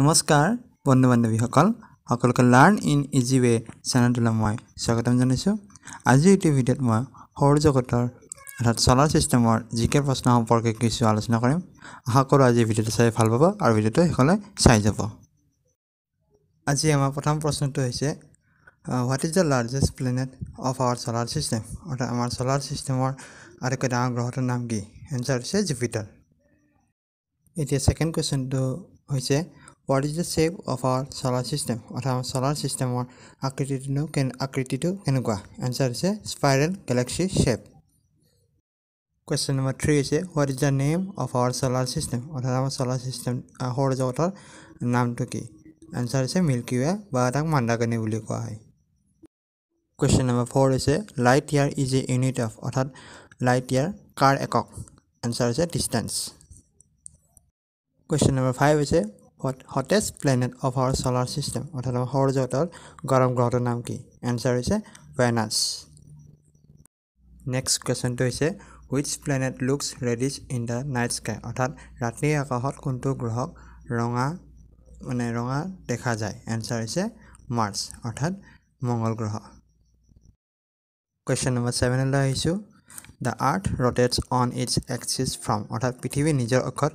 নমস্কাৰ বন্ধু বান্ধৱীসকল সকলোকে লাৰ্ণ ইন ইজি ৱে চেনেলটোলৈ মই স্বাগতম জনাইছোঁ আজিৰ এইটো ভিডিঅ'ত মই সৌৰজগতৰ অৰ্থাৎ চ'লাৰ ছিষ্টেমৰ জি কে প্ৰশ্ন সম্পৰ্কে কিছু আলোচনা কৰিম আশা কৰোঁ আজি ভিডিঅ'টো চাই ভাল পাব আৰু ভিডিঅ'টো সেইখনে চাই যাব আজি আমাৰ প্ৰথম প্ৰশ্নটো হৈছে what is the largest planet of our solar system অৰ্থাৎ আমাৰ চ'লাৰ ছিষ্টেমৰ আটাইতকৈ ডাঙৰ গ্ৰহটোৰ নাম কি এনচাৰ হৈছে জুপিটাৰ এতিয়া ছেকেণ্ড কুৱেশ্যনটো হৈছে what is the shape of our solar system অৰ্থাৎ চ'লাৰ ছিষ্টেমৰ আকৃতিটোনো কেন আকৃতিটো কেনেকুৱা এনচাৰ হৈছে spiral galaxy shape question number three হৈছে what is the name of our solar system অৰ্থাৎ আমাৰ চ'লাৰ ছিষ্টেম সৌৰজগতৰ নামটো কি এনচাৰ হৈছে মিল্কি ৱে বা তাক মাণ্ডাকনি বুলি কোৱা হয় কুৱেশ্যন নম্বৰ ফ'ৰ হৈছে light year is a unit of অৰ্থাৎ লাইট ইয়াৰ কাৰ একক এনচাৰ হৈছে ডিষ্টেঞ্চ কুৱেশ্যন নম্বৰ ফাইভ হৈছে hottest planet of our solar system অৰ্থাৎ সৌৰজগতৰ গৰম গ্ৰহটোৰ নাম কি এনচাৰ হৈছে ভেনাছ নেক্সট কুৱেশ্যনটো হৈছে which planet looks reddish in the night sky অৰ্থাৎ ৰাতিৰ আকাশত কোনটো গ্ৰহক ৰঙা মানে ৰঙা দেখা যায় এনচাৰ হৈছে মাৰ্চ অৰ্থাৎ মংগল গ্ৰহ কুৱেশ্যন নম্বৰ ছেভেনলৈ আহিছোঁ the earth rotates on its axis from অৰ্থাৎ পৃথিৱী নিজৰ অক্ষত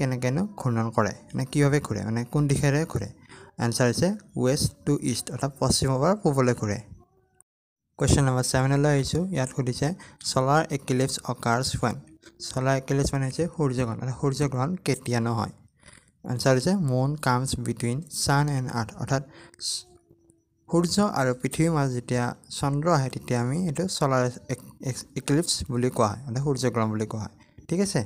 কেনেকৈনো ঘূৰ্ণন কৰে মানে কিভাৱে ঘূৰে মানে কোন দিশেৰে ঘূৰে এনচাৰ হৈছে ৱেষ্ট টু ইষ্ট অৰ্থাৎ পশ্চিমৰ পৰা পূবলৈ ঘূৰে কুৱেশ্যন নম্বৰ ছেভেনলৈ আহিছোঁ ইয়াত সুধিছে চ'লাৰ একিলিপ্স অকাৰ্ছ ৱেন চ'লাৰ একিলিপ্ছ মানে হৈছে সূৰ্যগ্ৰহণ অৰ্থাৎ সূৰ্যগ্ৰহণ কেতিয়া নহয় এনচাৰ হৈছে moon comes between sun and earth অৰ্থাৎ সূৰ্য আৰু পৃথিৱীৰ মাজ যেতিয়া চন্দ্ৰ আহে তেতিয়া আমি এইটো চ'লাৰ একিলিপ্ছ e-, e-, বুলি কোৱা হয় অৰ্থাৎ সূৰ্যগ্ৰহণ বুলি কোৱা হয় ঠিক আছে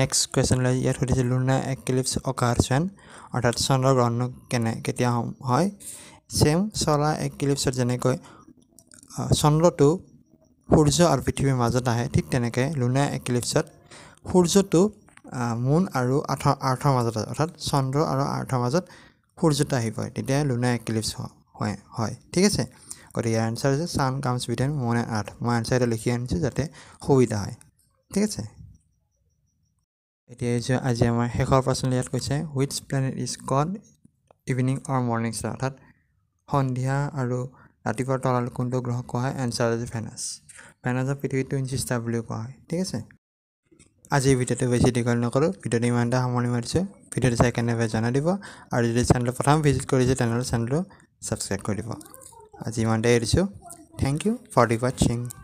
নেক্সট কুৱেশ্যনলৈ ইয়াত সুধিছিল লুনা একলিপছ অকাৰ চেন অৰ্থাৎ চন্দ্ৰগ্ৰহণ কেনে কেতিয়া হয় ছেম চলা একলিপছত যেনেকৈ চন্দ্ৰটো সূৰ্য আৰু পৃথিৱীৰ মাজত আহে ঠিক তেনেকৈ লুনা একলিপছত সূৰ্যটো মুন আৰু আৰ্থ আৰ্থৰ মাজত আহে অৰ্থাৎ চন্দ্ৰ আৰু আৰ্থৰ মাজত সূৰ্যটো আহি পৰে তেতিয়া লুনা একলিপছ হয় হয় ঠিক আছে গতিকে ইয়াৰ আনচাৰ হৈছে sun comes between moon and earth মই আনচাৰ এটা লিখি আনিছোঁ যাতে সুবিধা হয় ঠিক আছে এতিয়া যে আজি আমাৰ শেষৰ প্ৰশ্ন ইয়াত কৈছে which planet is called evening or morning star অৰ্থাৎ সন্ধিয়া আৰু ৰাতিপুৱাৰ তলাত কোনটো গ্ৰহ কোৱা হয় এনচাৰ হৈছে ফেনাছ ফেনাছৰ পৃথিৱীত টুইন চিষ্টাৰ বুলিও কোৱা হয় ঠিক আছে আজি ভিডিঅ'টো বেছি দীঘল নকৰোঁ ভিডিঅ'টো ইমান এটা সামৰণি মাৰিছোঁ ভিডিঅ'টো চাই কেনেবাই জনাই দিব আৰু যদি চেনেলটো প্ৰথম ভিজিট কৰিছে তেনেহ'লে চেনেলটো ছাবস্ক্ৰাইব কৰি দিব আজি ইমানতে এৰিছোঁ থেংক ইউ ফৰ দি ৱাটছিং